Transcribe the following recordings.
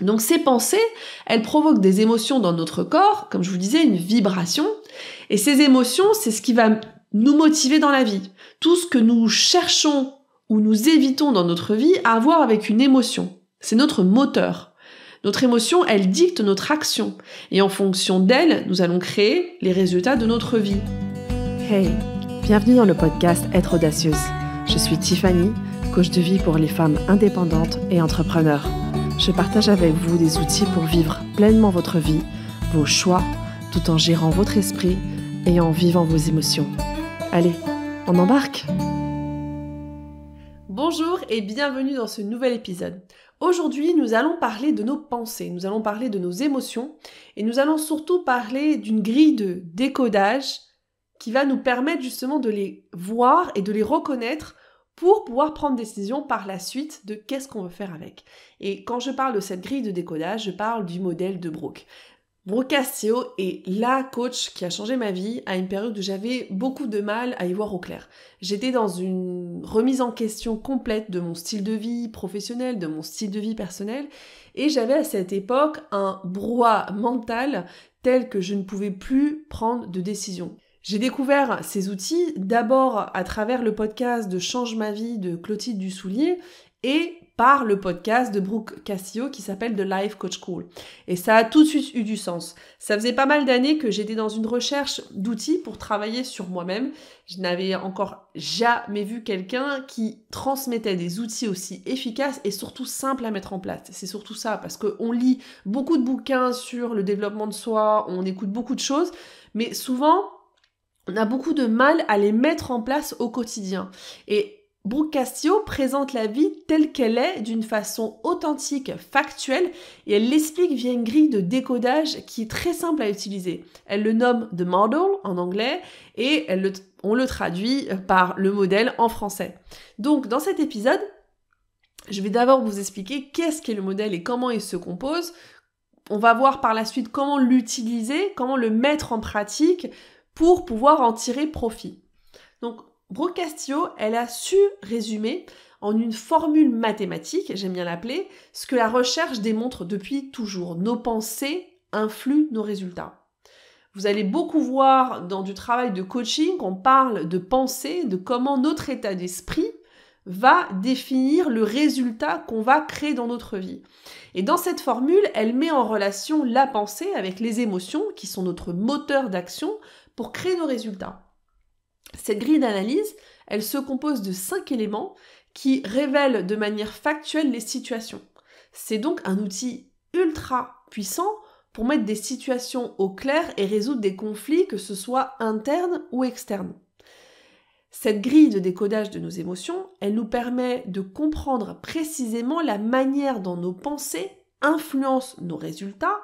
Donc ces pensées, elles provoquent des émotions dans notre corps, comme je vous disais, une vibration. Et ces émotions, c'est ce qui va nous motiver dans la vie. Tout ce que nous cherchons ou nous évitons dans notre vie a à voir avec une émotion. C'est notre moteur. Notre émotion, elle dicte notre action. Et en fonction d'elle, nous allons créer les résultats de notre vie. Hey, bienvenue dans le podcast Être audacieuse. Je suis Tiffany, coach de vie pour les femmes indépendantes et entrepreneurs je partage avec vous des outils pour vivre pleinement votre vie, vos choix, tout en gérant votre esprit et en vivant vos émotions. Allez, on embarque Bonjour et bienvenue dans ce nouvel épisode. Aujourd'hui, nous allons parler de nos pensées, nous allons parler de nos émotions et nous allons surtout parler d'une grille de décodage qui va nous permettre justement de les voir et de les reconnaître pour pouvoir prendre décision par la suite de qu'est-ce qu'on veut faire avec. Et quand je parle de cette grille de décodage, je parle du modèle de Brooke. Castillo est la coach qui a changé ma vie à une période où j'avais beaucoup de mal à y voir au clair. J'étais dans une remise en question complète de mon style de vie professionnel, de mon style de vie personnel, et j'avais à cette époque un brouhaha mental tel que je ne pouvais plus prendre de décision. J'ai découvert ces outils d'abord à travers le podcast de Change ma vie de Clotilde Dussoulier et par le podcast de Brooke Cassio qui s'appelle The Life Coach Cool. Et ça a tout de suite eu du sens. Ça faisait pas mal d'années que j'étais dans une recherche d'outils pour travailler sur moi-même. Je n'avais encore jamais vu quelqu'un qui transmettait des outils aussi efficaces et surtout simples à mettre en place. C'est surtout ça, parce qu'on lit beaucoup de bouquins sur le développement de soi, on écoute beaucoup de choses, mais souvent, on a beaucoup de mal à les mettre en place au quotidien. Et Brooke Castillo présente la vie telle qu'elle est d'une façon authentique, factuelle, et elle l'explique via une grille de décodage qui est très simple à utiliser. Elle le nomme The Model en anglais et on le traduit euh, par le modèle en français. Donc dans cet épisode, je vais d'abord vous expliquer qu'est-ce qu'est le modèle et comment il se compose. On va voir par la suite comment l'utiliser, comment le mettre en pratique, pour pouvoir en tirer profit. Donc Castillo, elle a su résumer en une formule mathématique, j'aime bien l'appeler, ce que la recherche démontre depuis toujours. Nos pensées influent nos résultats. Vous allez beaucoup voir dans du travail de coaching qu'on parle de pensée, de comment notre état d'esprit va définir le résultat qu'on va créer dans notre vie. Et dans cette formule, elle met en relation la pensée avec les émotions qui sont notre moteur d'action, pour créer nos résultats. Cette grille d'analyse, elle se compose de cinq éléments qui révèlent de manière factuelle les situations. C'est donc un outil ultra puissant pour mettre des situations au clair et résoudre des conflits, que ce soit internes ou externes. Cette grille de décodage de nos émotions, elle nous permet de comprendre précisément la manière dont nos pensées influencent nos résultats,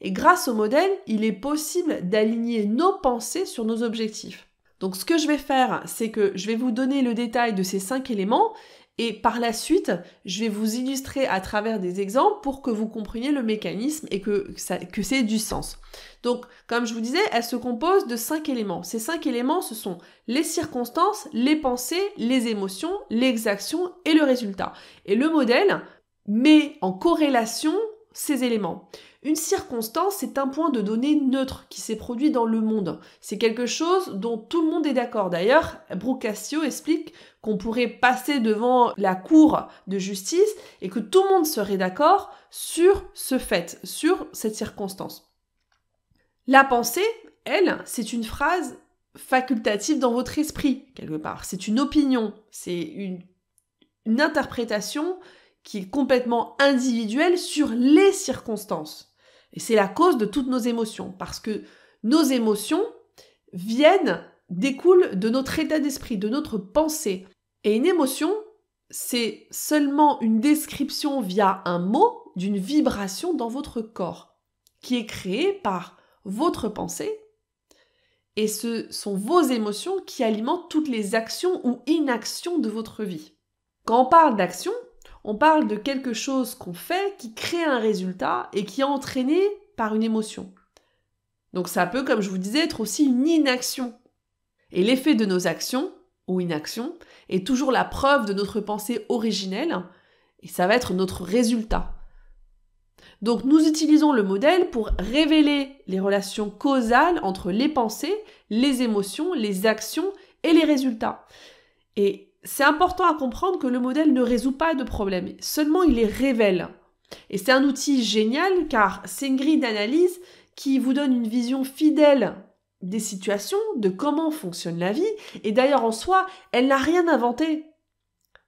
et grâce au modèle, il est possible d'aligner nos pensées sur nos objectifs. Donc ce que je vais faire, c'est que je vais vous donner le détail de ces cinq éléments et par la suite, je vais vous illustrer à travers des exemples pour que vous compreniez le mécanisme et que que c'est du sens. Donc, comme je vous disais, elle se compose de cinq éléments. Ces cinq éléments, ce sont les circonstances, les pensées, les émotions, l'exaction et le résultat. Et le modèle met en corrélation ces éléments. Une circonstance, c'est un point de données neutre qui s'est produit dans le monde. C'est quelque chose dont tout le monde est d'accord. D'ailleurs, Brocasio explique qu'on pourrait passer devant la cour de justice et que tout le monde serait d'accord sur ce fait, sur cette circonstance. La pensée, elle, c'est une phrase facultative dans votre esprit, quelque part. C'est une opinion, c'est une interprétation qui est complètement individuel sur les circonstances. Et c'est la cause de toutes nos émotions, parce que nos émotions viennent, découlent de notre état d'esprit, de notre pensée. Et une émotion, c'est seulement une description via un mot d'une vibration dans votre corps, qui est créée par votre pensée, et ce sont vos émotions qui alimentent toutes les actions ou inactions de votre vie. Quand on parle d'action, on parle de quelque chose qu'on fait qui crée un résultat et qui est entraîné par une émotion. Donc ça peut, comme je vous disais, être aussi une inaction. Et l'effet de nos actions, ou inactions est toujours la preuve de notre pensée originelle, et ça va être notre résultat. Donc nous utilisons le modèle pour révéler les relations causales entre les pensées, les émotions, les actions et les résultats. Et c'est important à comprendre que le modèle ne résout pas de problèmes, seulement il les révèle. Et c'est un outil génial car c'est une grille d'analyse qui vous donne une vision fidèle des situations, de comment fonctionne la vie, et d'ailleurs en soi, elle n'a rien inventé.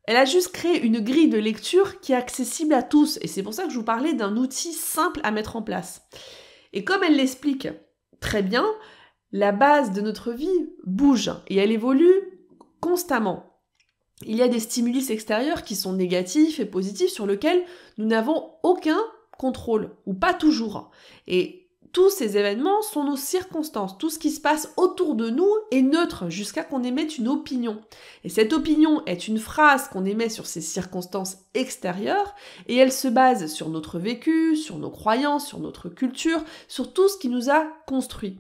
Elle a juste créé une grille de lecture qui est accessible à tous, et c'est pour ça que je vous parlais d'un outil simple à mettre en place. Et comme elle l'explique très bien, la base de notre vie bouge, et elle évolue constamment il y a des stimulus extérieurs qui sont négatifs et positifs sur lesquels nous n'avons aucun contrôle, ou pas toujours. Et tous ces événements sont nos circonstances, tout ce qui se passe autour de nous est neutre jusqu'à qu'on émette une opinion. Et cette opinion est une phrase qu'on émet sur ces circonstances extérieures et elle se base sur notre vécu, sur nos croyances, sur notre culture, sur tout ce qui nous a construit.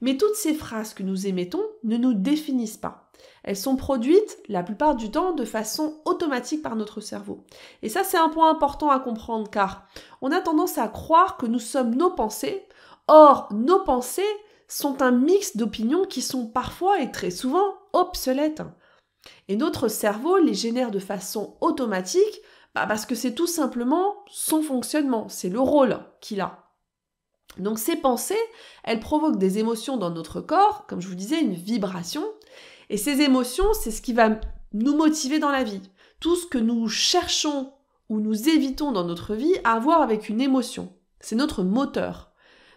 Mais toutes ces phrases que nous émettons ne nous définissent pas. Elles sont produites la plupart du temps de façon automatique par notre cerveau. Et ça, c'est un point important à comprendre car on a tendance à croire que nous sommes nos pensées. Or, nos pensées sont un mix d'opinions qui sont parfois et très souvent obsolètes. Et notre cerveau les génère de façon automatique bah, parce que c'est tout simplement son fonctionnement, c'est le rôle qu'il a. Donc ces pensées, elles provoquent des émotions dans notre corps, comme je vous disais, une vibration, et ces émotions, c'est ce qui va nous motiver dans la vie. Tout ce que nous cherchons ou nous évitons dans notre vie a à voir avec une émotion. C'est notre moteur.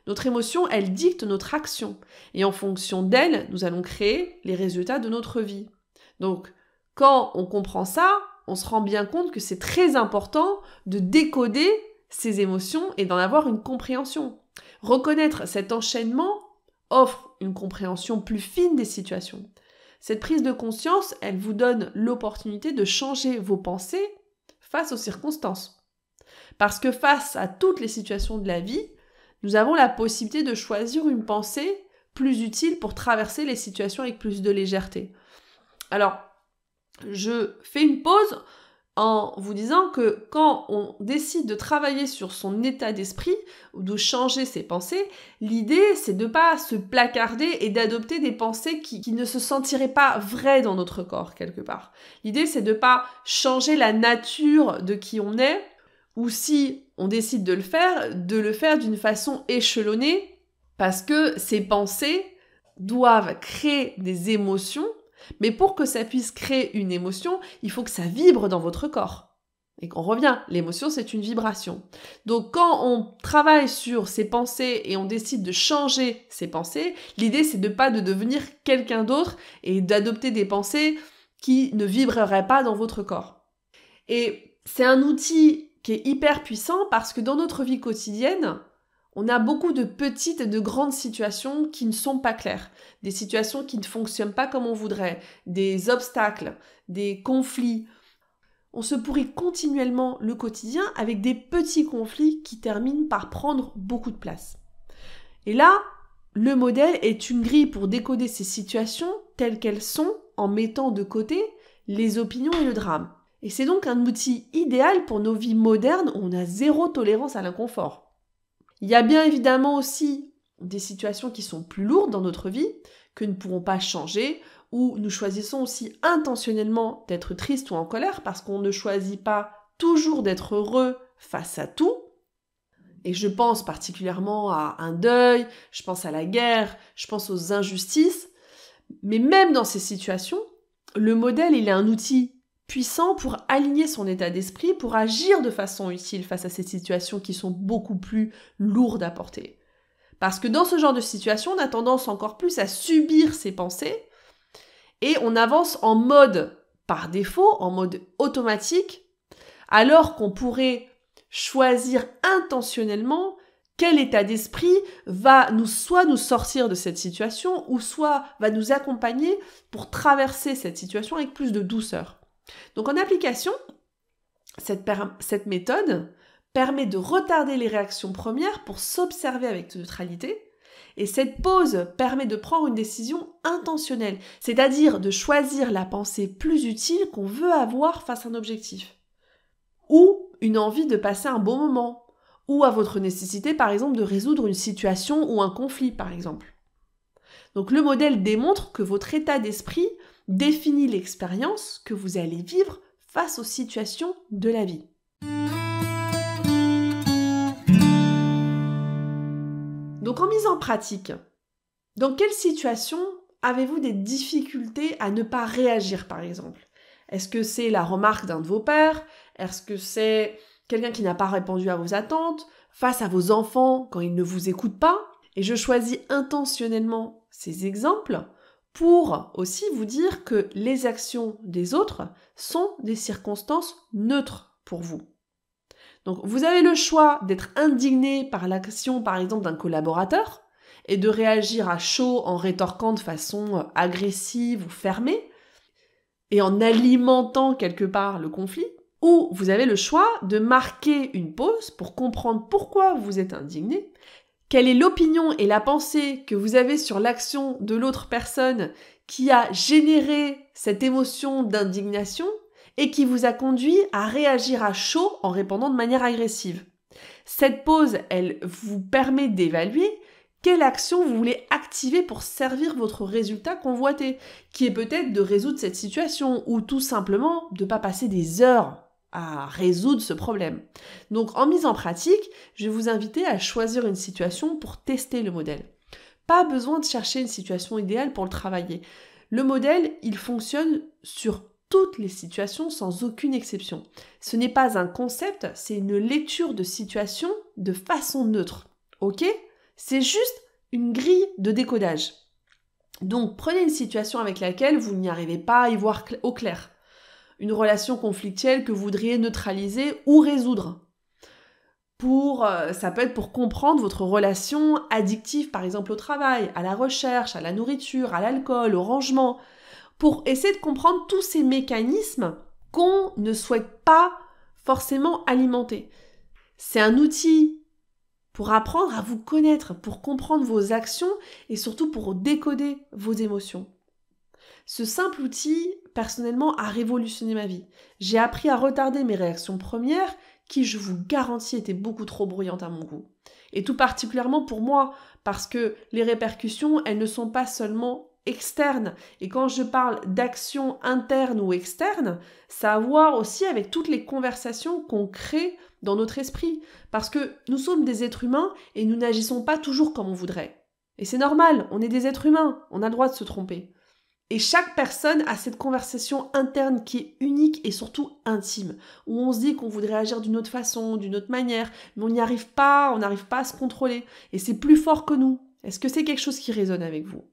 Notre émotion, elle dicte notre action. Et en fonction d'elle, nous allons créer les résultats de notre vie. Donc, quand on comprend ça, on se rend bien compte que c'est très important de décoder ces émotions et d'en avoir une compréhension. Reconnaître cet enchaînement offre une compréhension plus fine des situations. Cette prise de conscience, elle vous donne l'opportunité de changer vos pensées face aux circonstances. Parce que face à toutes les situations de la vie, nous avons la possibilité de choisir une pensée plus utile pour traverser les situations avec plus de légèreté. Alors, je fais une pause en vous disant que quand on décide de travailler sur son état d'esprit ou de changer ses pensées, l'idée c'est de ne pas se placarder et d'adopter des pensées qui, ne se sentiraient pas vraies dans notre corps quelque part. L'idée c'est de ne pas changer la nature de qui on est ou si on décide de le faire, de le faire d'une façon échelonnée parce que ces pensées doivent créer des émotions mais pour que ça puisse créer une émotion, il faut que ça vibre dans votre corps. Et qu'on revient, l'émotion c'est une vibration. Donc quand on travaille sur ses pensées et on décide de changer ses pensées, l'idée c'est de pas de devenir quelqu'un d'autre et d'adopter des pensées qui ne vibreraient pas dans votre corps. Et c'est un outil qui est hyper puissant parce que dans notre vie quotidienne, on a beaucoup de petites et de grandes situations qui ne sont pas claires, des situations qui ne fonctionnent pas comme on voudrait, des obstacles, des conflits. On se pourrit continuellement le quotidien avec des petits conflits qui terminent par prendre beaucoup de place. Et là, le modèle est une grille pour décoder ces situations telles qu'elles sont en mettant de côté les opinions et le drame. Et c'est donc un outil idéal pour nos vies modernes où on a zéro tolérance à l'inconfort. Il y a bien évidemment aussi des situations qui sont plus lourdes dans notre vie, que nous ne pourrons pas changer, où nous choisissons aussi intentionnellement d'être triste ou en colère parce qu'on ne choisit pas toujours d'être heureux face à tout. Et je pense particulièrement à un deuil, je pense à la guerre, je pense aux injustices. Mais même dans ces situations, le modèle, il est un outil puissant pour aligner son état d'esprit, pour agir de façon utile face à ces situations qui sont beaucoup plus lourdes à porter. Parce que dans ce genre de situation, on a tendance encore plus à subir ses pensées et on avance en mode par défaut, en mode automatique, alors qu'on pourrait choisir intentionnellement quel état d'esprit va nous soit nous sortir de cette situation ou soit va nous accompagner pour traverser cette situation avec plus de douceur. Donc en application, cette, méthode permet de retarder les réactions premières pour s'observer avec neutralité. Et cette pause permet de prendre une décision intentionnelle, c'est-à-dire de choisir la pensée plus utile qu'on veut avoir face à un objectif. Ou une envie de passer un bon moment. Ou à votre nécessité, par exemple, de résoudre une situation ou un conflit, par exemple. Donc le modèle démontre que votre état d'esprit définit l'expérience que vous allez vivre face aux situations de la vie. Donc en mise en pratique, dans quelles situation avez-vous des difficultés à ne pas réagir par exemple Est-ce que c'est la remarque d'un de vos pères Est-ce que c'est quelqu'un qui n'a pas répondu à vos attentes Face à vos enfants quand ils ne vous écoutent pas Et je choisis intentionnellement ces exemples pour aussi vous dire que les actions des autres sont des circonstances neutres pour vous. Donc vous avez le choix d'être indigné par l'action par exemple d'un collaborateur et de réagir à chaud en rétorquant de façon euh, agressive ou fermée et en alimentant quelque part le conflit, ou vous avez le choix de marquer une pause pour comprendre pourquoi vous êtes indigné quelle est l'opinion et la pensée que vous avez sur l'action de l'autre personne qui a généré cette émotion d'indignation et qui vous a conduit à réagir à chaud en répondant de manière agressive Cette pause, elle vous permet d'évaluer quelle action vous voulez activer pour servir votre résultat convoité, qui est peut-être de résoudre cette situation ou tout simplement de ne pas passer des heures à résoudre ce problème. Donc en mise en pratique, je vais vous inviter à choisir une situation pour tester le modèle. Pas besoin de chercher une situation idéale pour le travailler. Le modèle, il fonctionne sur toutes les situations sans aucune exception. Ce n'est pas un concept, c'est une lecture de situation de façon neutre. OK C'est juste une grille de décodage. Donc prenez une situation avec laquelle vous n'y arrivez pas à y voir au clair une relation conflictuelle que vous voudriez neutraliser ou résoudre. Pour, euh, ça peut être pour comprendre votre relation addictive, par exemple au travail, à la recherche, à la nourriture, à l'alcool, au rangement, pour essayer de comprendre tous ces mécanismes qu'on ne souhaite pas forcément alimenter. C'est un outil pour apprendre à vous connaître, pour comprendre vos actions et surtout pour décoder vos émotions. Ce simple outil, personnellement, a révolutionné ma vie. J'ai appris à retarder mes réactions premières qui, je vous garantis, étaient beaucoup trop bruyantes à mon goût. Et tout particulièrement pour moi, parce que les répercussions, elles ne sont pas seulement externes. Et quand je parle d'actions internes ou externes, ça a à voir aussi avec toutes les conversations qu'on crée dans notre esprit. Parce que nous sommes des êtres humains et nous n'agissons pas toujours comme on voudrait. Et c'est normal, on est des êtres humains, on a le droit de se tromper. Et chaque personne a cette conversation interne qui est unique et surtout intime, où on se dit qu'on voudrait agir d'une autre façon, d'une autre manière, mais on n'y arrive pas, on n'arrive pas à se contrôler, et c'est plus fort que nous. Est-ce que c'est quelque chose qui résonne avec vous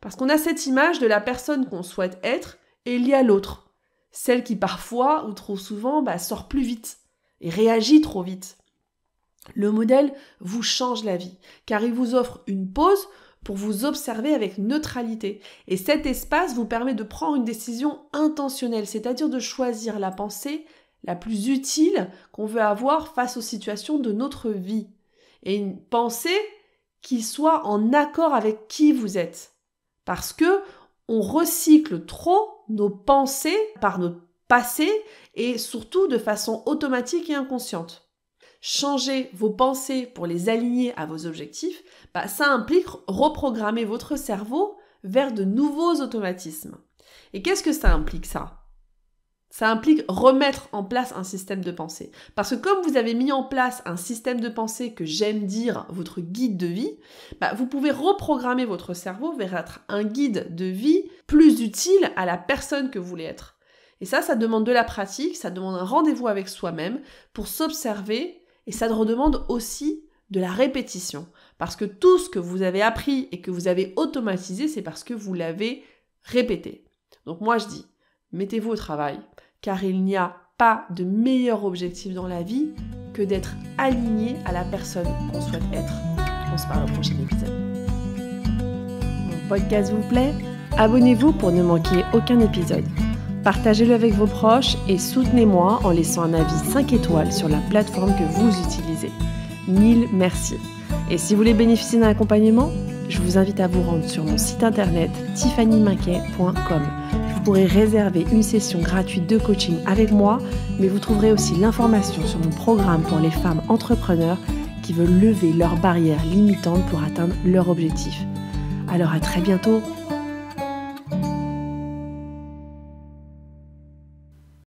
Parce qu'on a cette image de la personne qu'on souhaite être, et liée à l'autre, celle qui parfois, ou trop souvent, bah, sort plus vite, et réagit trop vite. Le modèle vous change la vie, car il vous offre une pause pour vous observer avec neutralité. Et cet espace vous permet de prendre une décision intentionnelle, c'est-à-dire de choisir la pensée la plus utile qu'on veut avoir face aux situations de notre vie. Et une pensée qui soit en accord avec qui vous êtes. Parce que on recycle trop nos pensées par notre passé et surtout de façon automatique et inconsciente changer vos pensées pour les aligner à vos objectifs, bah, ça implique reprogrammer votre cerveau vers de nouveaux automatismes. Et qu'est-ce que ça implique ça Ça implique remettre en place un système de pensée. Parce que comme vous avez mis en place un système de pensée que j'aime dire votre guide de vie, bah, vous pouvez reprogrammer votre cerveau vers être un guide de vie plus utile à la personne que vous voulez être. Et ça, ça demande de la pratique, ça demande un rendez-vous avec soi-même pour s'observer et ça te redemande aussi de la répétition. Parce que tout ce que vous avez appris et que vous avez automatisé, c'est parce que vous l'avez répété. Donc moi je dis, mettez-vous au travail, car il n'y a pas de meilleur objectif dans la vie que d'être aligné à la personne qu'on souhaite être. On se parle au prochain épisode. Mon podcast vous plaît Abonnez-vous pour ne manquer aucun épisode. Partagez-le avec vos proches et soutenez-moi en laissant un avis 5 étoiles sur la plateforme que vous utilisez. Mille merci. Et si vous voulez bénéficier d'un accompagnement, je vous invite à vous rendre sur mon site internet tiffanyminquet.com. Vous pourrez réserver une session gratuite de coaching avec moi, mais vous trouverez aussi l'information sur mon programme pour les femmes entrepreneurs qui veulent lever leurs barrières limitantes pour atteindre leur objectif. Alors à très bientôt